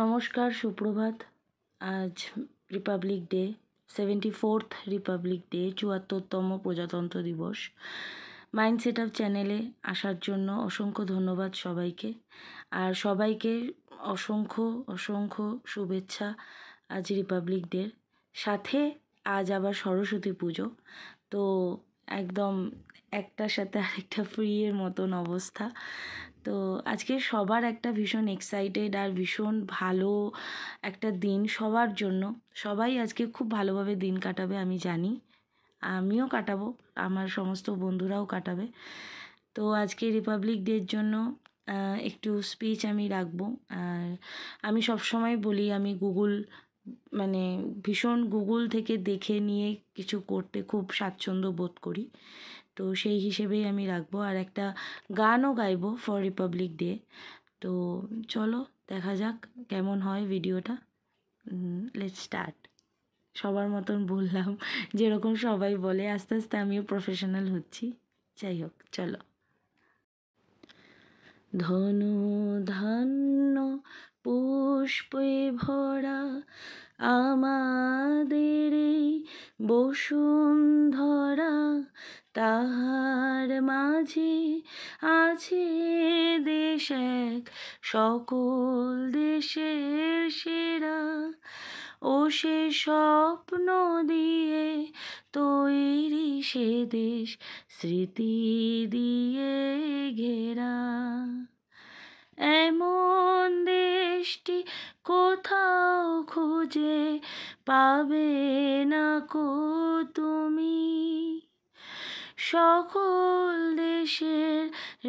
নমস্কার সুপ্রভাত আজ republic day seventy fourth republic day চুয়াত্তরতম প্রজাতন্ত্র দিবস মাইন্ড সেট আপ চ্যানেলে আসার জন্য অসংখ্য ধন্যবাদ সবাইকে আর সবাইকে অসংখ্য অসংখ্য শুভেচ্ছা আজ রিপাবলিক ডের সাথে আজ আবার সরস্বতী পুজো তো একদম একটার সাথে আরেকটা ফ্রিয়ের মতন অবস্থা তো আজকে সবার একটা ভীষণ এক্সাইটেড আর ভীষণ ভালো একটা দিন সবার জন্য সবাই আজকে খুব ভালোভাবে দিন কাটাবে আমি জানি আমিও কাটাবো আমার সমস্ত বন্ধুরাও কাটাবে তো আজকে রিপাবলিক ডের জন্য একটু স্পিচ আমি রাখবো আর আমি সবসময় বলি আমি গুগল মানে ভীষণ গুগল থেকে দেখে নিয়ে কিছু করতে খুব স্বাচ্ছন্দ্য বোধ করি তো সেই হিসেবেই আমি রাখবো আর একটা গানও গাইবো ফর রিপাবলিক ডে তো চলো দেখা যাক কেমন হয় ভিডিওটা লেট স্টার্ট সবার মতন বললাম যেরকম সবাই বলে আস্তে আস্তে আমিও প্রফেশনাল হচ্ছি যাই হোক চলো ধনু ধন্য পুষ্পে ভরা আমাদের এই বসুন্ধরা তাহার মাঝে আছে দেশ এক সকল দেশের সেরা ও সে স্বপ্ন দিয়ে তৈরি সে দেশ স্মৃতি দিয়ে ঘেরা এমন দেশটি কোথাও খুঁজে পাবে না কো তুমি সকল দেশের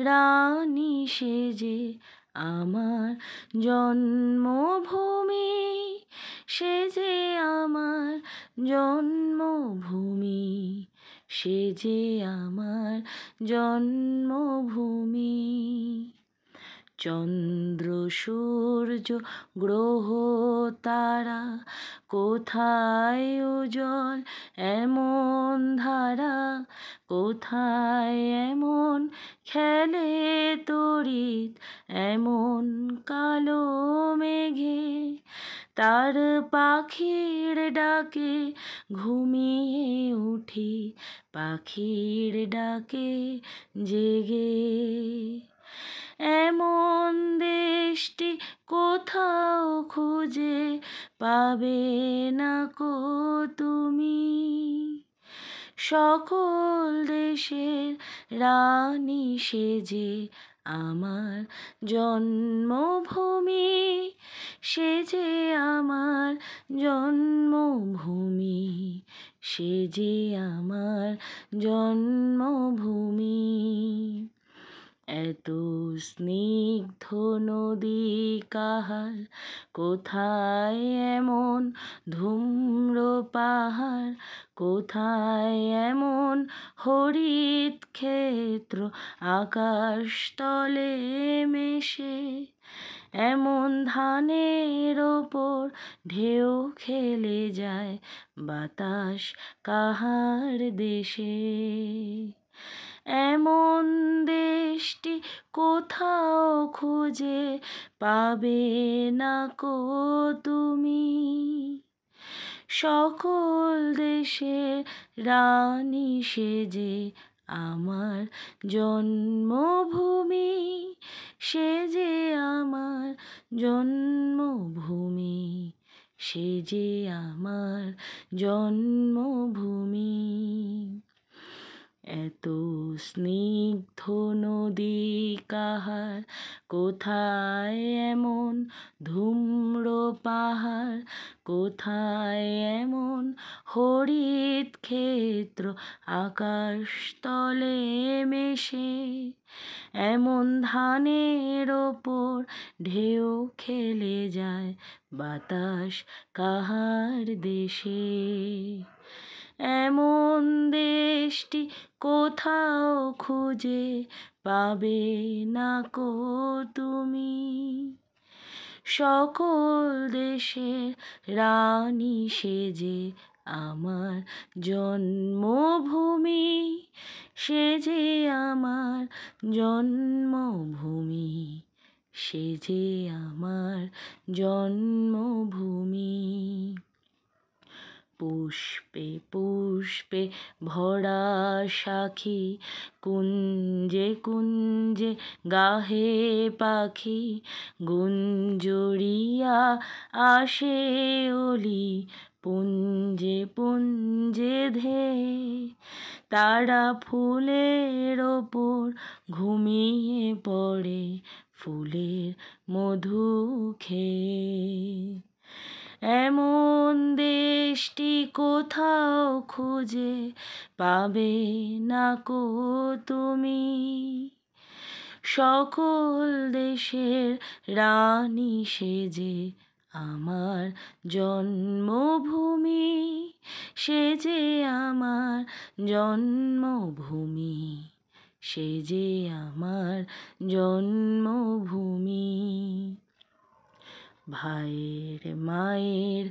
রানী সেজে আমার জন্মভূমি সে যে আমার জন্মভূমি সে যে আমার জন্মভূমি চন্দ্র সূর্য গ্রহ তারা কোথায় জল এমন ধারা কোথায় এমন খেলে তড়িৎ এমন কালো মেঘে তার পাখির ডাকে ঘুমিয়ে উঠি পাখির ডাকে জেগে এমন দেশটি কোথাও খুঁজে পাবে না কো তুমি সকল দেশের রানী সেজে আমার জন্মভূমি সে যে আমার জন্মভূমি সে যে আমার জন্মভূমি এত স্নিগ্ধ নদী কাহার কোথায় এমন ধূম্র পাহাড় কোথায় এমন হরিত ক্ষেত্র আকাশ তলে মেশে এমন ধানের ওপর ঢেউ খেলে যায় বাতাস কাহার দেশে এমন দেশটি কোথাও খুঁজে পাবে না কো তুমি সকল দেশে রানী সেজে আমার জন্মভূমি সে যে আমার জন্মভূমি সে যে আমার জন্মভূমি এত স্নিগ্ধ নদী কাহার কোথায় এমন ধূম্র পাহাড় কোথায় এমন হরিত ক্ষেত্র আকাশ তলে মেশে এমন ধানের ওপর ঢেউ খেলে যায় বাতাস কাহার দেশে এমন দেশটি কোথাও খুঁজে পাবে না কো তুমি সকল দেশের রানী সেজে আমার জন্মভূমি সেজে আমার জন্মভূমি সেজে আমার জন্মভূমি পুষ্পে পুষ্পে ভরা সাখী কুঞ্জে কুঞ্জে গাহে পাখি গুঞ্জরিয়া আসে ওলি পুঞ্জে পুঞ্জে ধে তারা ফুলের ওপর ঘুমিয়ে পড়ে ফুলের মধু খেয়ে এমন দেশটি কোথাও খুঁজে পাবে না কো তুমি সকল দেশের রানী সেজে আমার জন্মভূমি সে যে আমার জন্মভূমি সে যে আমার জন্মভূমি ভাইয়ের মায়ের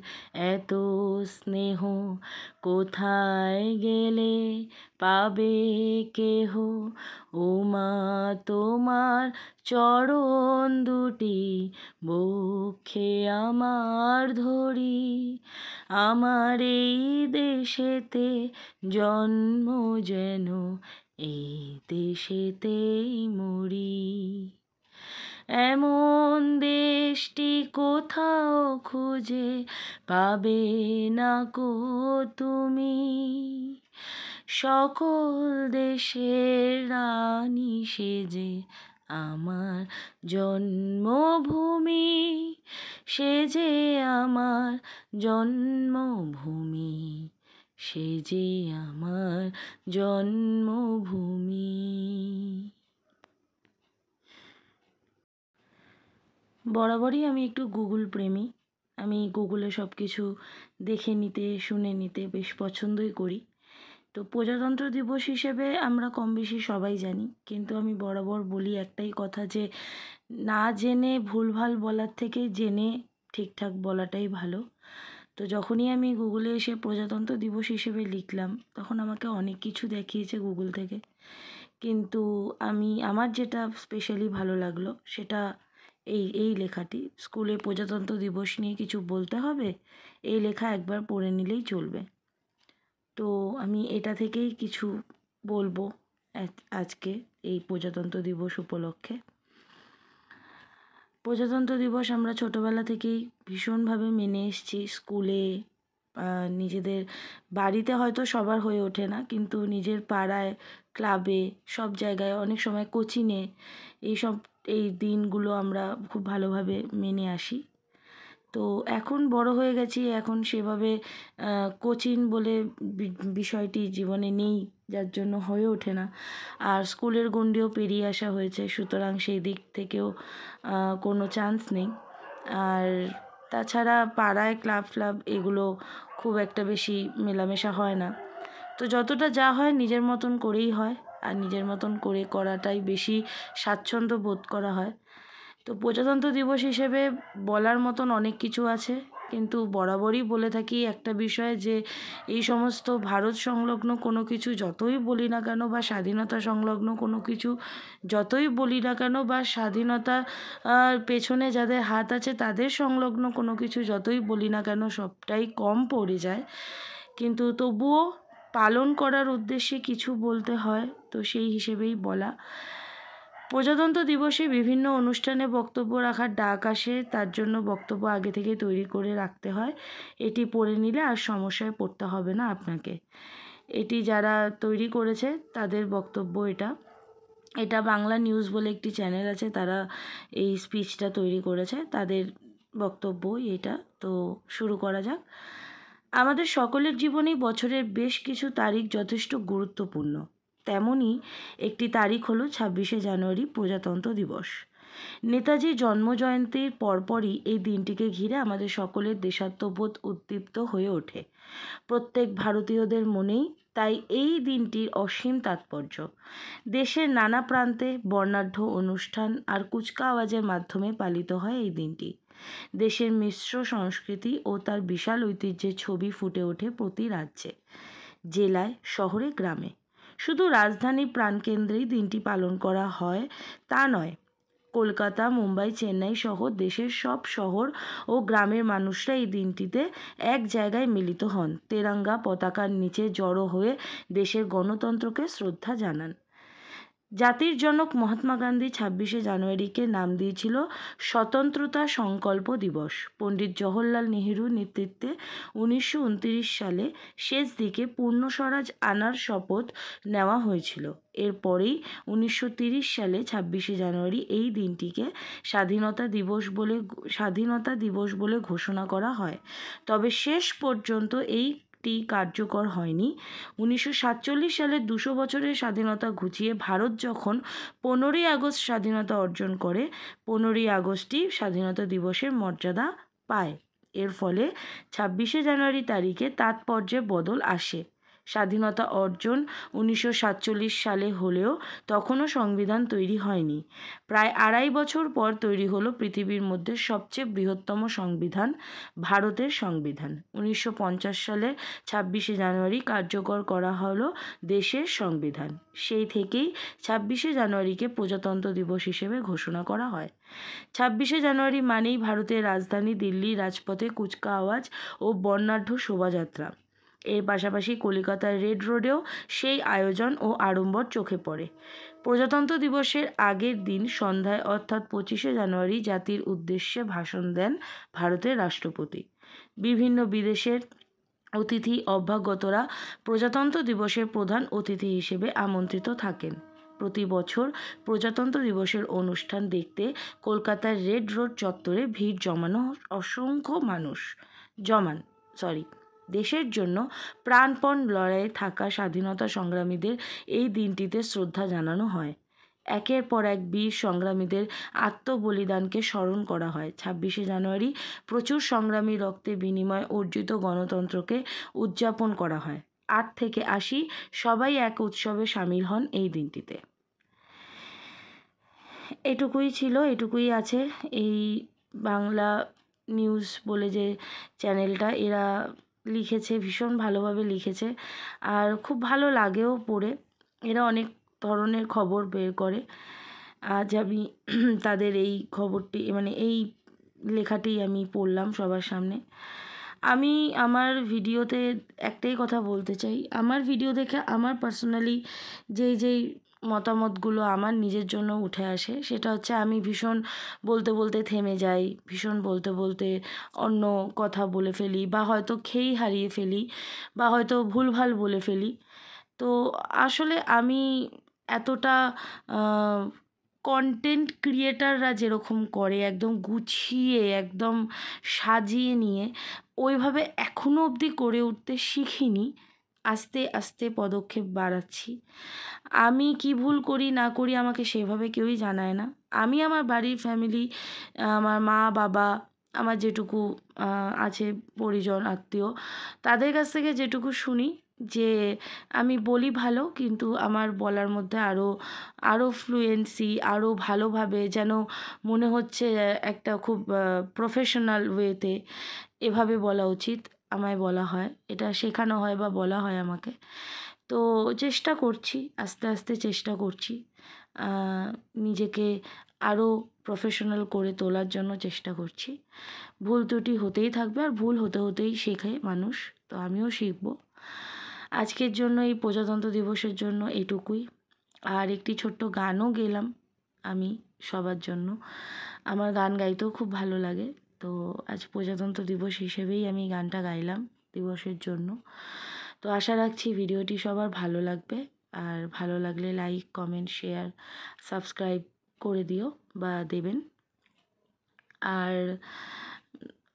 এত স্নেহ কোথায় গেলে পাবে কেহ ও মা তোমার চরণ দুটি বক্ষে আমার ধরি আমার এই দেশেতে জন্ম যেন এই দেশেতেই মরি এমন দেশটি কোথাও খুঁজে পাবে না কো তুমি সকল দেশের রানী সেজে আমার জন্মভূমি সে যে আমার জন্মভূমি সে যে আমার জন্মভূমি বরাবরই আমি একটু গুগল প্রেমী আমি গুগলে সব কিছু দেখে নিতে শুনে নিতে বেশ পছন্দই করি তো প্রজাতন্ত্র দিবস হিসেবে আমরা কম বেশি সবাই জানি কিন্তু আমি বরাবর বলি একটাই কথা যে না জেনে ভুলভাল বলার থেকে জেনে ঠিকঠাক বলাটাই ভালো তো যখনই আমি গুগলে এসে প্রজাতন্ত্র দিবস হিসেবে লিখলাম তখন আমাকে অনেক কিছু দেখিয়েছে গুগল থেকে কিন্তু আমি আমার যেটা স্পেশালি ভালো লাগলো সেটা এই এই লেখাটি স্কুলে প্রজাতন্ত্র দিবস নিয়ে কিছু বলতে হবে এই লেখা একবার পড়ে নিলেই চলবে তো আমি এটা থেকেই কিছু বলবো আজকে এই প্রজাতন্ত্র দিবস উপলক্ষে প্রজাতন্ত্র দিবস আমরা ছোটোবেলা থেকেই ভীষণভাবে মেনে এসেছি স্কুলে নিজেদের বাড়িতে হয়তো সবার হয়ে ওঠে না কিন্তু নিজের পাড়ায় ক্লাবে সব জায়গায় অনেক সময় কোচিংয়ে সব এই দিনগুলো আমরা খুব ভালোভাবে মেনে আসি তো এখন বড় হয়ে গেছি এখন সেভাবে কোচিং বলে বিষয়টি জীবনে নেই যার জন্য হয়ে ওঠে না আর স্কুলের গণ্ডিও পেরিয়ে আসা হয়েছে সুতরাং সেই দিক থেকেও কোনো চান্স নেই আর তাছাড়া পাড়ায় ক্লাব ফ্লাব এগুলো খুব একটা বেশি মেলামেশা হয় না তো যতটা যা হয় নিজের মতন করেই হয় আর নিজের মতন করে করাটাই বেশি স্বাচ্ছন্দ্য বোধ করা হয় তো প্রজাতন্ত্র দিবস হিসেবে বলার মতন অনেক কিছু আছে কিন্তু বরাবরই বলে থাকি একটা বিষয় যে এই সমস্ত ভারত সংলগ্ন কোনো কিছু যতই বলি না কেন বা স্বাধীনতা সংলগ্ন কোনো কিছু যতই বলি না কেন বা স্বাধীনতা পেছনে যাদের হাত আছে তাদের সংলগ্ন কোনো কিছু যতই বলি না কেন সবটাই কম পড়ে যায় কিন্তু তবুও পালন করার উদ্দেশ্যে কিছু বলতে হয় তো সেই হিসেবেই বলা প্রজাতন্ত্র দিবসে বিভিন্ন অনুষ্ঠানে বক্তব্য রাখার ডাক আসে তার জন্য বক্তব্য আগে থেকে তৈরি করে রাখতে হয় এটি পড়ে নিলে আর সমস্যায় পড়তে হবে না আপনাকে এটি যারা তৈরি করেছে তাদের বক্তব্য এটা এটা বাংলা নিউজ বলে একটি চ্যানেল আছে তারা এই স্পিচটা তৈরি করেছে তাদের বক্তব্য এটা তো শুরু করা যাক আমাদের সকলের জীবনেই বছরের বেশ কিছু তারিখ যথেষ্ট গুরুত্বপূর্ণ তেমনই একটি তারিখ হলো ছাব্বিশে জানুয়ারি প্রজাতন্ত্র দিবস নেতাজির জন্মজয়ন্তীর পরপরই এই দিনটিকে ঘিরে আমাদের সকলের দেশাত্মবোধ উদ্দীপ্ত হয়ে ওঠে প্রত্যেক ভারতীয়দের মনেই তাই এই দিনটির অসীম তাৎপর্য দেশের নানা প্রান্তে বর্ণাঢ্য অনুষ্ঠান আর কুচকা আওয়াজের মাধ্যমে পালিত হয় এই দিনটি দেশের মিশ্র সংস্কৃতি ও তার বিশাল ঐতিহ্যের ছবি ফুটে ওঠে প্রতি রাজ্যে জেলায় শহরে গ্রামে শুধু রাজধানী প্রাণকেন্দ্রেই দিনটি পালন করা হয় তা নয় কলকাতা মুম্বাই চেন্নাই সহ দেশের সব শহর ও গ্রামের মানুষরা এই দিনটিতে এক জায়গায় মিলিত হন তেরাঙ্গা পতাকার নিচে জড়ো হয়ে দেশের গণতন্ত্রকে শ্রদ্ধা জানান জাতির জনক মহাত্মা গান্ধী ছাব্বিশে জানুয়ারিকে নাম দিয়েছিল স্বতন্ত্রতা সংকল্প দিবস পণ্ডিত জওহরলাল নেহরুর নেতৃত্বে উনিশশো সালে শেষ দিকে পূর্ণ স্বরাজ আনার শপথ নেওয়া হয়েছিল এরপরেই উনিশশো সালে ছাব্বিশে জানুয়ারি এই দিনটিকে স্বাধীনতা দিবস বলে স্বাধীনতা দিবস বলে ঘোষণা করা হয় তবে শেষ পর্যন্ত এই চুক্তি কার্যকর হয়নি উনিশশো সাতচল্লিশ সালের দুশো বছরের স্বাধীনতা ঘুচিয়ে ভারত যখন পনেরোই আগস্ট স্বাধীনতা অর্জন করে পনেরোই আগস্টই স্বাধীনতা দিবসের মর্যাদা পায় এর ফলে ছাব্বিশে জানুয়ারি তারিখে তাৎপর্যে বদল আসে স্বাধীনতা অর্জন উনিশশো সালে হলেও তখনও সংবিধান তৈরি হয়নি প্রায় আড়াই বছর পর তৈরি হলো পৃথিবীর মধ্যে সবচেয়ে বৃহত্তম সংবিধান ভারতের সংবিধান উনিশশো সালে ছাব্বিশে জানুয়ারি কার্যকর করা হলো দেশের সংবিধান সেই থেকেই ছাব্বিশে জানুয়ারিকে প্রজাতন্ত্র দিবস হিসেবে ঘোষণা করা হয় ছাব্বিশে জানুয়ারি মানেই ভারতের রাজধানী দিল্লির রাজপথে কুচকা আওয়াজ ও বর্ণাঢ্য শোভাযাত্রা এর পাশাপাশি কলিকাতার রেড রোডেও সেই আয়োজন ও আড়ম্বর চোখে পড়ে প্রজাতন্ত্র দিবসের আগের দিন সন্ধ্যায় অর্থাৎ পঁচিশে জানুয়ারি জাতির উদ্দেশ্যে ভাষণ দেন ভারতের রাষ্ট্রপতি বিভিন্ন বিদেশের অতিথি অভ্যাগতরা প্রজাতন্ত্র দিবসের প্রধান অতিথি হিসেবে আমন্ত্রিত থাকেন প্রতি বছর প্রজাতন্ত্র দিবসের অনুষ্ঠান দেখতে কলকাতার রেড রোড চত্বরে ভিড় জমানো অসংখ্য মানুষ জমান সরি দেশের জন্য প্রাণপণ লড়াইয়ে থাকা স্বাধীনতা সংগ্রামীদের এই দিনটিতে শ্রদ্ধা জানানো হয় একের পর এক বীর সংগ্রামীদের আত্মবলিদানকে স্মরণ করা হয় ছাব্বিশে জানুয়ারি প্রচুর সংগ্রামী রক্তে বিনিময় অর্জিত গণতন্ত্রকে উদযাপন করা হয় আট থেকে আশি সবাই এক উৎসবে সামিল হন এই দিনটিতে এটুকুই ছিল এটুকুই আছে এই বাংলা নিউজ বলে যে চ্যানেলটা এরা লিখেছে ভীষণ ভালোভাবে লিখেছে আর খুব ভালো লাগেও পড়ে এরা অনেক ধরনের খবর বের করে আজ আমি তাদের এই খবরটি মানে এই লেখাটি আমি পড়লাম সবার সামনে আমি আমার ভিডিওতে একটাই কথা বলতে চাই আমার ভিডিও দেখে আমার পার্সোনালি যেই যেই মতামতগুলো আমার নিজের জন্য উঠে আসে সেটা হচ্ছে আমি ভীষণ বলতে বলতে থেমে যাই ভীষণ বলতে বলতে অন্য কথা বলে ফেলি বা হয়তো খেয়েই হারিয়ে ফেলি বা হয়তো ভুলভাল বলে ফেলি তো আসলে আমি এতটা কন্টেন্ট ক্রিয়েটাররা যেরকম করে একদম গুছিয়ে একদম সাজিয়ে নিয়ে ওইভাবে এখনও অবধি করে উঠতে শিখিনি আস্তে আস্তে পদক্ষেপ বাড়াচ্ছি আমি কি ভুল করি না করি আমাকে সেভাবে কেউই জানায় না আমি আমার বাড়ির ফ্যামিলি আমার মা বাবা আমার যেটুকু আছে পরিজন আত্মীয় তাদের কাছ থেকে যেটুকু শুনি যে আমি বলি ভালো কিন্তু আমার বলার মধ্যে আরও আরও ফ্লুয়েন্সি আরও ভালোভাবে যেন মনে হচ্ছে একটা খুব প্রফেশনাল ওয়েতে এভাবে বলা উচিত আমায় বলা হয় এটা শেখানো হয় বা বলা হয় আমাকে তো চেষ্টা করছি আস্তে আস্তে চেষ্টা করছি নিজেকে আরও প্রফেশনাল করে তোলার জন্য চেষ্টা করছি ভুল ত্রুটি হতেই থাকবে আর ভুল হতে হতেই শেখে মানুষ তো আমিও শিখব আজকের জন্য এই প্রজাতন্ত্র দিবসের জন্য এটুকুই আর একটি ছোট্ট গানও গেলাম আমি সবার জন্য আমার গান গাইতেও খুব ভালো লাগে তো আজ প্রজাতন্ত্র দিবস হিসেবেই আমি গানটা গাইলাম দিবসের জন্য তো আশা রাখছি ভিডিওটি সবার ভালো লাগবে আর ভালো লাগলে লাইক কমেন্ট শেয়ার সাবস্ক্রাইব করে দিও বা দেবেন আর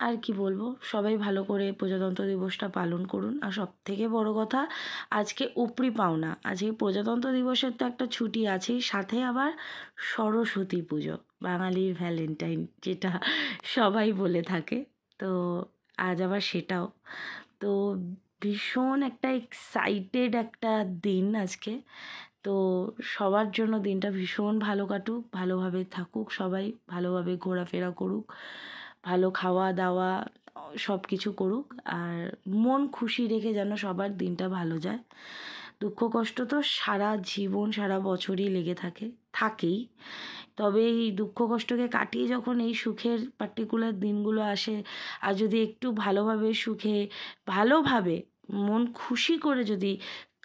আর কি বলবো সবাই ভালো করে প্রজাতন্ত্র দিবসটা পালন করুন আর সব থেকে বড় কথা আজকে উপরি পাওনা আজকে প্রজাতন্ত্র দিবসের তো একটা ছুটি আছেই সাথে আবার সরস্বতী পুজো বাঙালির ভ্যালেন্টাইন যেটা সবাই বলে থাকে তো আজ আবার সেটাও তো ভীষণ একটা এক্সাইটেড একটা দিন আজকে তো সবার জন্য দিনটা ভীষণ ভালো কাটুক ভালোভাবে থাকুক সবাই ভালোভাবে ঘোরাফেরা করুক ভালো খাওয়া দাওয়া সব কিছু করুক আর মন খুশি রেখে যেন সবার দিনটা ভালো যায় দুঃখ কষ্ট তো সারা জীবন সারা বছরই লেগে থাকে থাকেই তবে এই দুঃখ কষ্টকে কাটিয়ে যখন এই সুখের পার্টিকুলার দিনগুলো আসে আর যদি একটু ভালোভাবে সুখে ভালোভাবে মন খুশি করে যদি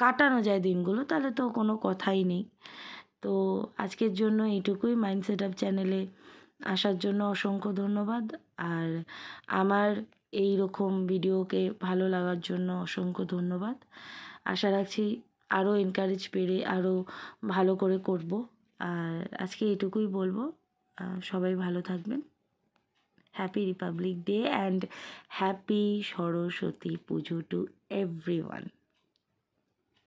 কাটানো যায় দিনগুলো তাহলে তো কোনো কথাই নেই তো আজকের জন্য এইটুকুই মাইন্ড সেট আপ চ্যানেলে আসার জন্য অসংখ্য ধন্যবাদ আর আমার এই রকম ভিডিওকে ভালো লাগার জন্য অসংখ্য ধন্যবাদ আশা রাখছি আরও এনকারেজ পেরে আরও ভালো করে করব আর আজকে এটুকুই বলবো সবাই ভালো থাকবেন happy republic day and happy Saraswati Pujo to every one